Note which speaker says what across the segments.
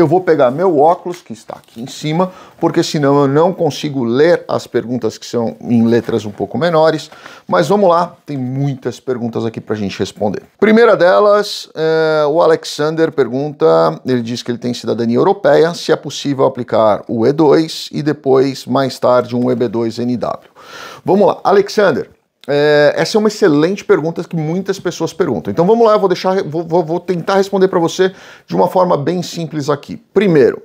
Speaker 1: Eu vou pegar meu óculos, que está aqui em cima, porque senão eu não consigo ler as perguntas que são em letras um pouco menores. Mas vamos lá, tem muitas perguntas aqui para a gente responder. Primeira delas, é, o Alexander pergunta, ele diz que ele tem cidadania europeia, se é possível aplicar o E2 e depois, mais tarde, um EB2NW. Vamos lá, Alexander, é, essa é uma excelente pergunta que muitas pessoas perguntam. Então vamos lá, eu vou deixar, vou, vou, vou tentar responder para você de uma forma bem simples aqui. Primeiro,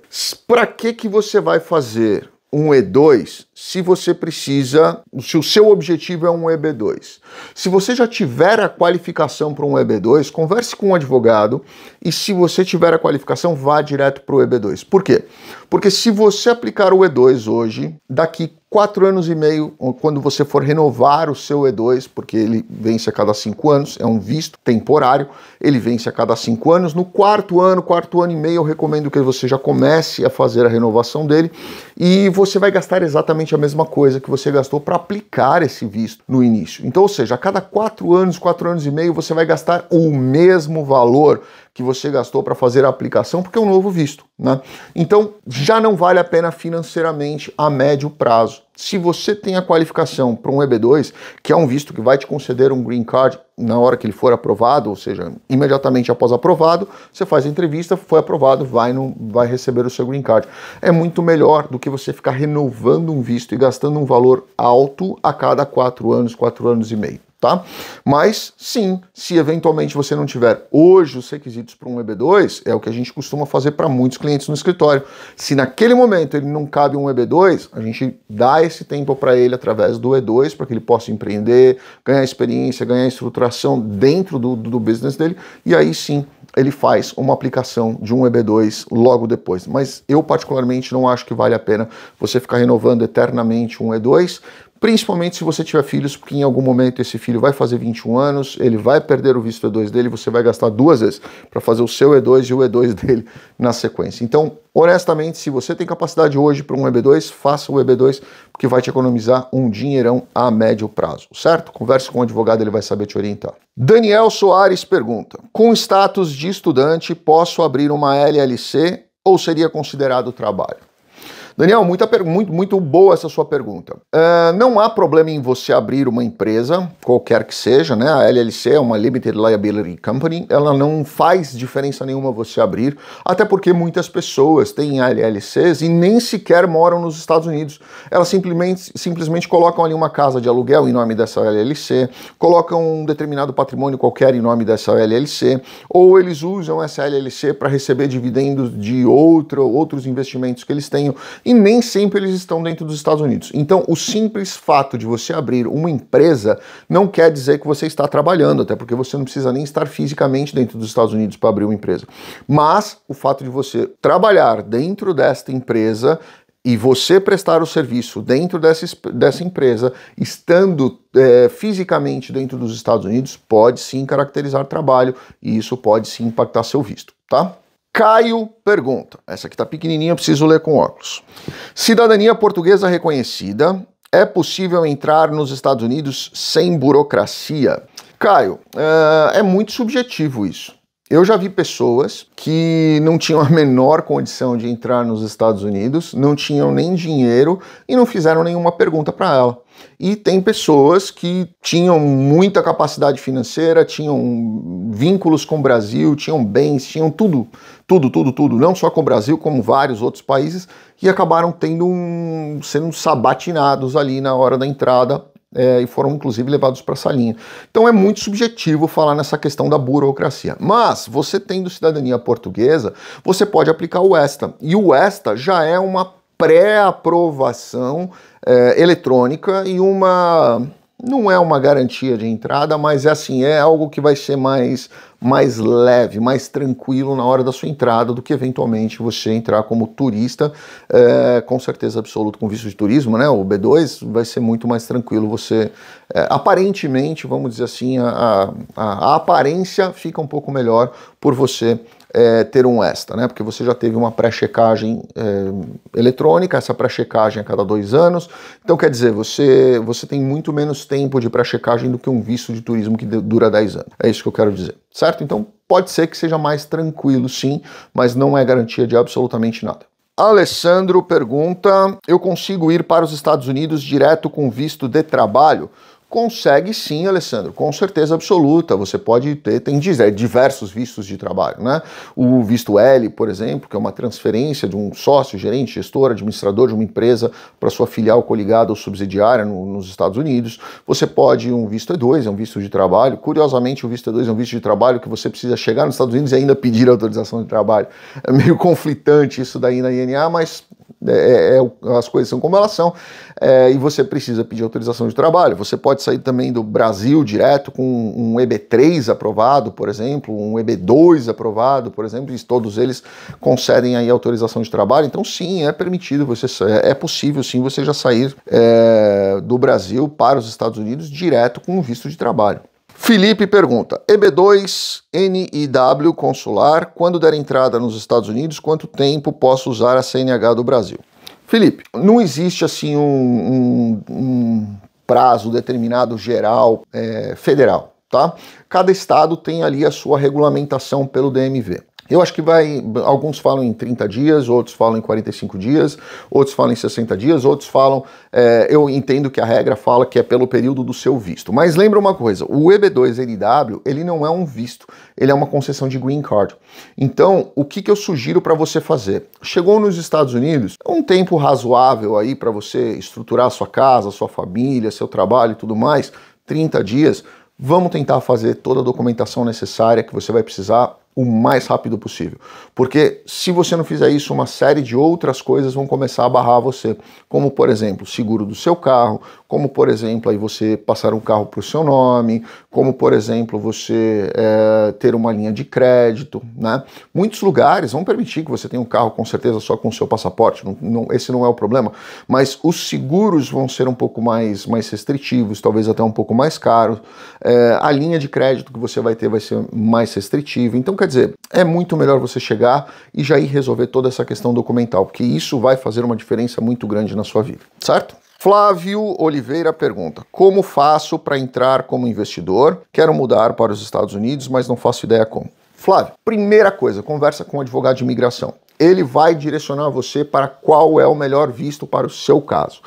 Speaker 1: para que que você vai fazer um E2 se você precisa, se o seu objetivo é um EB2. Se você já tiver a qualificação para um EB2, converse com um advogado e se você tiver a qualificação, vá direto para o EB2. Por quê? Porque se você aplicar o E2 hoje, daqui quatro anos e meio, quando você for renovar o seu E2, porque ele vence a cada cinco anos, é um visto temporário, ele vence a cada cinco anos. No quarto ano, quarto ano e meio, eu recomendo que você já comece a fazer a renovação dele e você vai gastar exatamente a mesma coisa que você gastou para aplicar esse visto no início. Então, ou seja, a cada quatro anos, quatro anos e meio, você vai gastar o mesmo valor que você gastou para fazer a aplicação, porque é um novo visto, né? Então, já não vale a pena financeiramente a médio prazo. Se você tem a qualificação para um EB2, que é um visto que vai te conceder um green card na hora que ele for aprovado, ou seja, imediatamente após aprovado, você faz a entrevista, foi aprovado, vai, no, vai receber o seu green card. É muito melhor do que você ficar renovando um visto e gastando um valor alto a cada quatro anos, quatro anos e meio tá? Mas sim, se eventualmente você não tiver hoje os requisitos para um EB2, é o que a gente costuma fazer para muitos clientes no escritório. Se naquele momento ele não cabe um EB2, a gente dá esse tempo para ele através do E2 para que ele possa empreender, ganhar experiência, ganhar estruturação dentro do, do business dele e aí sim ele faz uma aplicação de um EB2 logo depois. Mas eu particularmente não acho que vale a pena você ficar renovando eternamente um E2 principalmente se você tiver filhos, porque em algum momento esse filho vai fazer 21 anos, ele vai perder o visto E2 dele, você vai gastar duas vezes para fazer o seu E2 e o E2 dele na sequência. Então, honestamente, se você tem capacidade hoje para um EB2, faça o EB2, porque vai te economizar um dinheirão a médio prazo, certo? Converse com o advogado, ele vai saber te orientar. Daniel Soares pergunta: Com status de estudante, posso abrir uma LLC ou seria considerado trabalho? Daniel, muita muito, muito boa essa sua pergunta. Uh, não há problema em você abrir uma empresa, qualquer que seja, né? A LLC é uma Limited Liability Company, ela não faz diferença nenhuma você abrir, até porque muitas pessoas têm LLCs e nem sequer moram nos Estados Unidos. Elas simplesmente, simplesmente colocam ali uma casa de aluguel em nome dessa LLC, colocam um determinado patrimônio qualquer em nome dessa LLC, ou eles usam essa LLC para receber dividendos de outro, outros investimentos que eles tenham e nem sempre eles estão dentro dos Estados Unidos. Então, o simples fato de você abrir uma empresa não quer dizer que você está trabalhando, até porque você não precisa nem estar fisicamente dentro dos Estados Unidos para abrir uma empresa. Mas o fato de você trabalhar dentro desta empresa e você prestar o serviço dentro dessa, dessa empresa, estando é, fisicamente dentro dos Estados Unidos, pode sim caracterizar trabalho e isso pode sim impactar seu visto, tá? Caio pergunta. Essa aqui tá pequenininha, preciso ler com óculos. Cidadania portuguesa reconhecida. É possível entrar nos Estados Unidos sem burocracia? Caio, eh, é muito subjetivo isso. Eu já vi pessoas que não tinham a menor condição de entrar nos Estados Unidos, não tinham nem dinheiro e não fizeram nenhuma pergunta para ela. E tem pessoas que tinham muita capacidade financeira, tinham vínculos com o Brasil, tinham bens, tinham tudo tudo, tudo, tudo, não só com o Brasil, como vários outros países, que acabaram tendo um, sendo sabatinados ali na hora da entrada é, e foram inclusive levados para a salinha. Então é muito subjetivo falar nessa questão da burocracia. Mas você tendo cidadania portuguesa, você pode aplicar o ESTA. E o ESTA já é uma pré-aprovação é, eletrônica e uma não é uma garantia de entrada, mas é assim, é algo que vai ser mais, mais leve, mais tranquilo na hora da sua entrada do que eventualmente você entrar como turista, é, com certeza absoluta, com visto de turismo, né? O B2 vai ser muito mais tranquilo. Você, é, aparentemente, vamos dizer assim, a, a, a aparência fica um pouco melhor por você é, ter um ESTA, né? Porque você já teve uma pré-checagem é, eletrônica, essa pré-checagem a cada dois anos. Então, quer dizer, você, você tem muito menos tempo de pré-checagem do que um visto de turismo que dura 10 anos. É isso que eu quero dizer, certo? Então, pode ser que seja mais tranquilo, sim, mas não é garantia de absolutamente nada. Alessandro pergunta: Eu consigo ir para os Estados Unidos direto com visto de trabalho? Consegue sim, Alessandro, com certeza absoluta. Você pode ter, tem é, diversos vistos de trabalho, né? O visto L, por exemplo, que é uma transferência de um sócio, gerente, gestor, administrador de uma empresa para sua filial coligada ou subsidiária no, nos Estados Unidos. Você pode um visto E2, é um visto de trabalho. Curiosamente, o visto E2 é um visto de trabalho que você precisa chegar nos Estados Unidos e ainda pedir autorização de trabalho. É meio conflitante isso daí na INA, mas é, é, é as coisas são como elas são, é, e você precisa pedir autorização de trabalho. Você pode sair também do Brasil direto com um EB3 aprovado, por exemplo, um EB2 aprovado, por exemplo, e todos eles concedem aí autorização de trabalho. Então, sim, é permitido, você é, é possível sim você já sair é, do Brasil para os Estados Unidos direto com um visto de trabalho. Felipe pergunta: EB2NIW consular, quando der entrada nos Estados Unidos, quanto tempo posso usar a CNH do Brasil? Felipe, não existe assim um, um, um prazo determinado geral é, federal, tá? Cada estado tem ali a sua regulamentação pelo DMV. Eu acho que vai. Alguns falam em 30 dias, outros falam em 45 dias, outros falam em 60 dias, outros falam. É, eu entendo que a regra fala que é pelo período do seu visto. Mas lembra uma coisa: o EB2NW ele não é um visto, ele é uma concessão de green card. Então, o que, que eu sugiro para você fazer? Chegou nos Estados Unidos, um tempo razoável aí para você estruturar sua casa, sua família, seu trabalho e tudo mais 30 dias. Vamos tentar fazer toda a documentação necessária que você vai precisar o mais rápido possível. Porque se você não fizer isso, uma série de outras coisas vão começar a barrar você, como por exemplo, seguro do seu carro, como por exemplo aí você passar um carro para o seu nome, como por exemplo você é, ter uma linha de crédito, né? Muitos lugares vão permitir que você tenha um carro com certeza só com o seu passaporte, não, não, esse não é o problema, mas os seguros vão ser um pouco mais, mais restritivos, talvez até um pouco mais caros, é, a linha de crédito que você vai ter vai ser mais restritiva, então quer dizer, é muito melhor você chegar e já ir resolver toda essa questão documental, porque isso vai fazer uma diferença muito grande na sua vida, certo? Flávio Oliveira pergunta: Como faço para entrar como investidor? Quero mudar para os Estados Unidos, mas não faço ideia como. Flávio, primeira coisa, conversa com o um advogado de imigração. Ele vai direcionar você para qual é o melhor visto para o seu caso.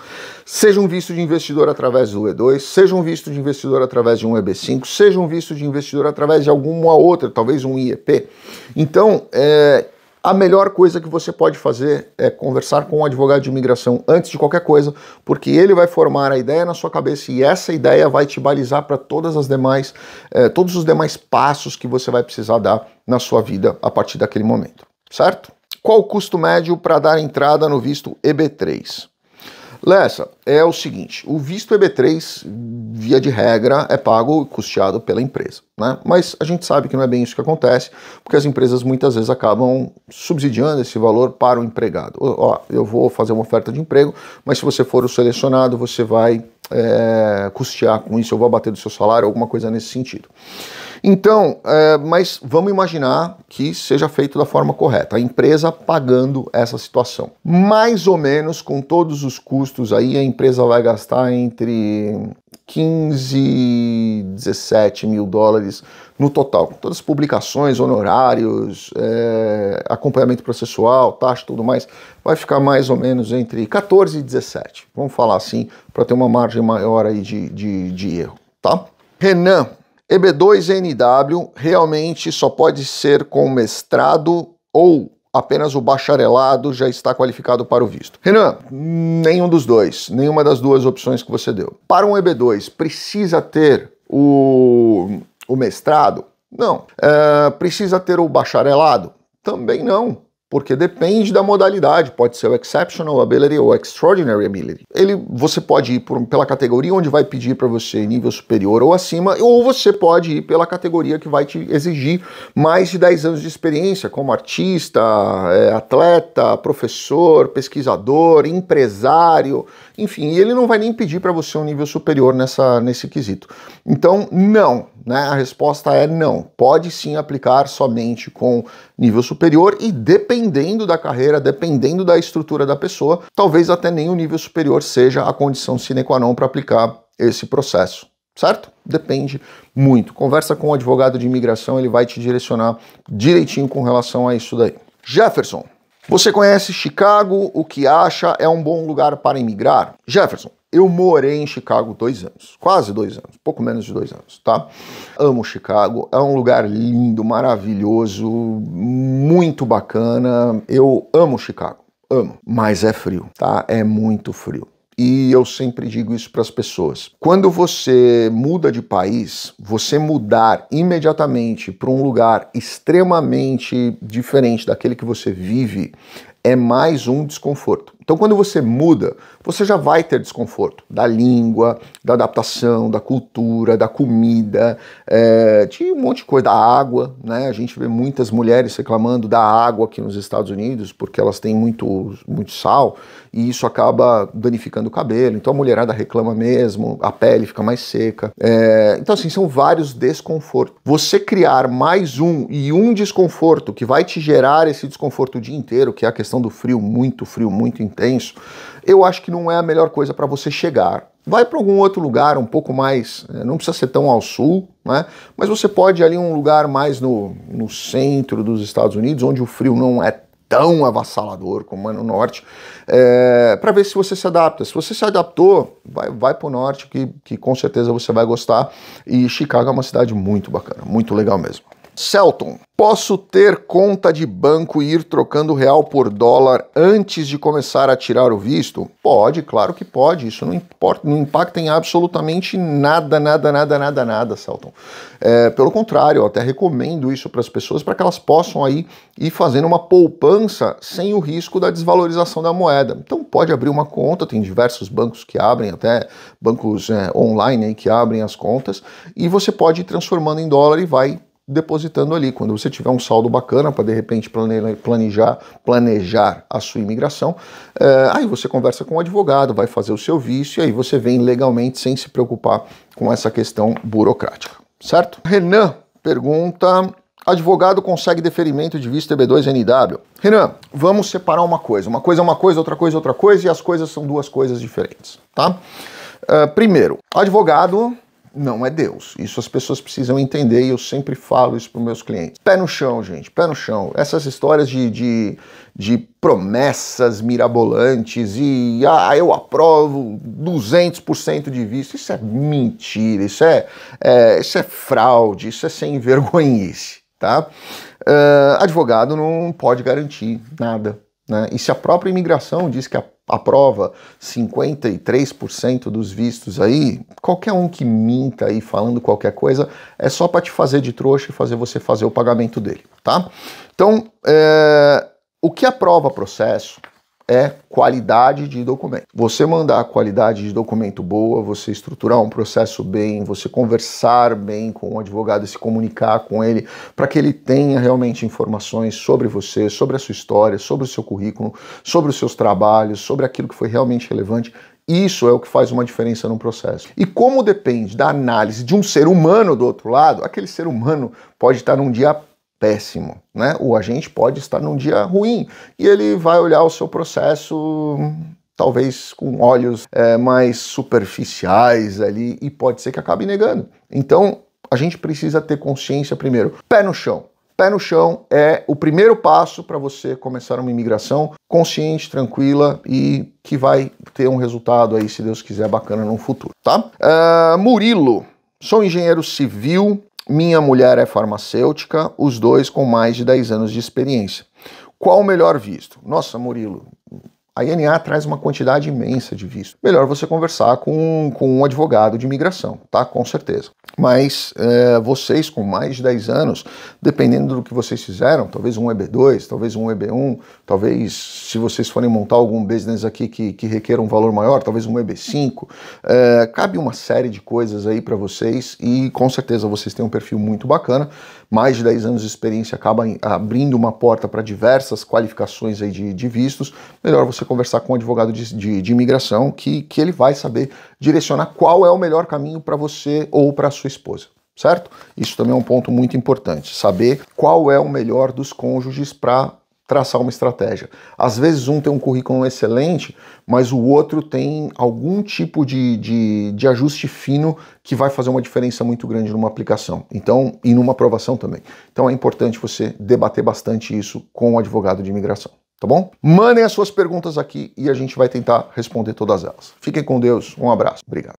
Speaker 1: Seja um visto de investidor através do E2, seja um visto de investidor através de um EB5, seja um visto de investidor através de alguma outra, talvez um IEP. Então, é, a melhor coisa que você pode fazer é conversar com um advogado de imigração antes de qualquer coisa, porque ele vai formar a ideia na sua cabeça e essa ideia vai te balizar para todas as demais, eh, todos os demais passos que você vai precisar dar na sua vida a partir daquele momento, certo? Qual o custo médio para dar entrada no visto EB3? Lessa, é o seguinte: o visto EB3, via de regra, é pago e custeado pela empresa. Né? Mas a gente sabe que não é bem isso que acontece, porque as empresas muitas vezes acabam subsidiando esse valor para o empregado. Ó, eu vou fazer uma oferta de emprego, mas se você for o selecionado, você vai é, custear com isso, eu vou abater do seu salário, alguma coisa nesse sentido. Então, é, mas vamos imaginar que seja feito da forma correta, a empresa pagando essa situação. Mais ou menos com todos os custos aí, a empresa vai gastar entre 15, 17 mil dólares no total, com todas as publicações, honorários, é, acompanhamento processual, taxa tudo mais, vai ficar mais ou menos entre 14 e 17, vamos falar assim, para ter uma margem maior aí de, de, de erro, tá? Renan, EB2NW realmente só pode ser com mestrado ou apenas o bacharelado já está qualificado para o visto. Renan, nenhum dos dois, nenhuma das duas opções que você deu. Para um EB2, precisa ter o, o mestrado? Não. É, precisa ter o bacharelado? Também não porque depende da modalidade, pode ser o Exceptional Ability ou Extraordinary Ability. Ele, você pode ir por, pela categoria onde vai pedir para você nível superior ou acima, ou você pode ir pela categoria que vai te exigir mais de 10 anos de experiência, como artista, é, atleta, professor, pesquisador, empresário, enfim, ele não vai nem pedir para você um nível superior nessa, nesse quesito. Então, não, né? A resposta é não. Pode sim aplicar somente com nível superior e dependendo da carreira, dependendo da estrutura da pessoa, talvez até nem o nível superior seja a condição sine qua non para aplicar esse processo, certo? Depende muito. Conversa com o um advogado de imigração, ele vai te direcionar direitinho com relação a isso daí. Jefferson, você conhece Chicago? O que acha? É um bom lugar para imigrar? Jefferson, eu morei em Chicago dois anos, quase dois anos, pouco menos de dois anos, tá? Amo Chicago, é um lugar lindo, maravilhoso, muito bacana. Eu amo Chicago, amo, mas é frio, tá? É muito frio. E eu sempre digo isso para as pessoas. Quando você muda de país, você mudar imediatamente para um lugar extremamente diferente daquele que você vive é mais um desconforto então, quando você muda, você já vai ter desconforto da língua, da adaptação, da cultura, da comida, é, de um monte de coisa, da água, né? A gente vê muitas mulheres reclamando da água aqui nos Estados Unidos porque elas têm muito, muito sal e isso acaba danificando o cabelo. Então, a mulherada reclama mesmo, a pele fica mais seca. É, então, assim, são vários desconfortos. Você criar mais um e um desconforto que vai te gerar esse desconforto o dia inteiro, que é a questão do frio, muito frio, muito intenso intenso, eu acho que não é a melhor coisa para você chegar. Vai para algum outro lugar um pouco mais, né, não precisa ser tão ao sul, né? mas você pode ir ali um lugar mais no, no centro dos Estados Unidos, onde o frio não é tão avassalador como é no norte, é, para ver se você se adapta. Se você se adaptou, vai, vai para o norte, que, que com certeza você vai gostar. E Chicago é uma cidade muito bacana, muito legal mesmo. Celton, posso ter conta de banco e ir trocando real por dólar antes de começar a tirar o visto? Pode, claro que pode. Isso não importa, não impacta em absolutamente nada, nada, nada, nada, nada, Celton. É, pelo contrário, eu até recomendo isso para as pessoas para que elas possam aí ir fazendo uma poupança sem o risco da desvalorização da moeda. Então pode abrir uma conta, tem diversos bancos que abrem, até bancos é, online aí que abrem as contas, e você pode ir transformando em dólar e vai depositando ali. Quando você tiver um saldo bacana para de repente planejar, planejar a sua imigração, é, aí você conversa com o advogado, vai fazer o seu vício e aí você vem legalmente sem se preocupar com essa questão burocrática, certo? Renan pergunta Advogado consegue deferimento de visto EB2NW. Renan, vamos separar uma coisa. Uma coisa é uma coisa, outra coisa é outra coisa, e as coisas são duas coisas diferentes, tá? Uh, primeiro, advogado não é Deus. Isso as pessoas precisam entender e eu sempre falo isso para meus clientes. Pé no chão, gente, pé no chão. Essas histórias de, de, de promessas mirabolantes e ah, eu aprovo 200% de visto, isso é mentira, isso é, é, isso é fraude, isso é sem vergonhice, tá? Uh, advogado não pode garantir nada né? E se a própria imigração diz que aprova 53% dos vistos aí, qualquer um que minta aí falando qualquer coisa é só para te fazer de trouxa e fazer você fazer o pagamento dele, tá? Então, é, o que aprova processo é qualidade de documento. Você mandar qualidade de documento boa, você estruturar um processo bem, você conversar bem com o advogado e se comunicar com ele para que ele tenha realmente informações sobre você, sobre a sua história, sobre o seu currículo, sobre os seus trabalhos, sobre aquilo que foi realmente relevante. Isso é o que faz uma diferença no processo. E como depende da análise de um ser humano do outro lado, aquele ser humano pode estar num dia péssimo, né? O agente pode estar num dia ruim e ele vai olhar o seu processo talvez com olhos é, mais superficiais ali e pode ser que acabe negando. Então a gente precisa ter consciência primeiro, pé no chão. Pé no chão é o primeiro passo para você começar uma imigração consciente, tranquila e que vai ter um resultado aí, se Deus quiser, bacana no futuro, tá? Uh, Murilo, sou engenheiro civil, minha mulher é farmacêutica, os dois com mais de 10 anos de experiência. Qual o melhor visto? Nossa, Murilo, a INA traz uma quantidade imensa de visto. Melhor você conversar com, com um advogado de imigração, tá? Com certeza. Mas é, vocês com mais de 10 anos, dependendo do que vocês fizeram, talvez um EB2, talvez um EB1, talvez se vocês forem montar algum business aqui que, que requer um valor maior, talvez um EB5, é, cabe uma série de coisas aí para vocês e com certeza vocês têm um perfil muito bacana mais de 10 anos de experiência acaba abrindo uma porta para diversas qualificações aí de, de, vistos, melhor você conversar com um advogado de, de, de, imigração que, que ele vai saber direcionar qual é o melhor caminho para você ou para sua esposa. Certo? Isso também é um ponto muito importante. Saber qual é o melhor dos cônjuges para traçar uma estratégia. Às vezes um tem um currículo excelente, mas o outro tem algum tipo de, de, de, ajuste fino que vai fazer uma diferença muito grande numa aplicação. Então, e numa aprovação também. Então é importante você debater bastante isso com o advogado de imigração, tá bom? Mandem as suas perguntas aqui e a gente vai tentar responder todas elas. Fiquem com Deus, um abraço, obrigado.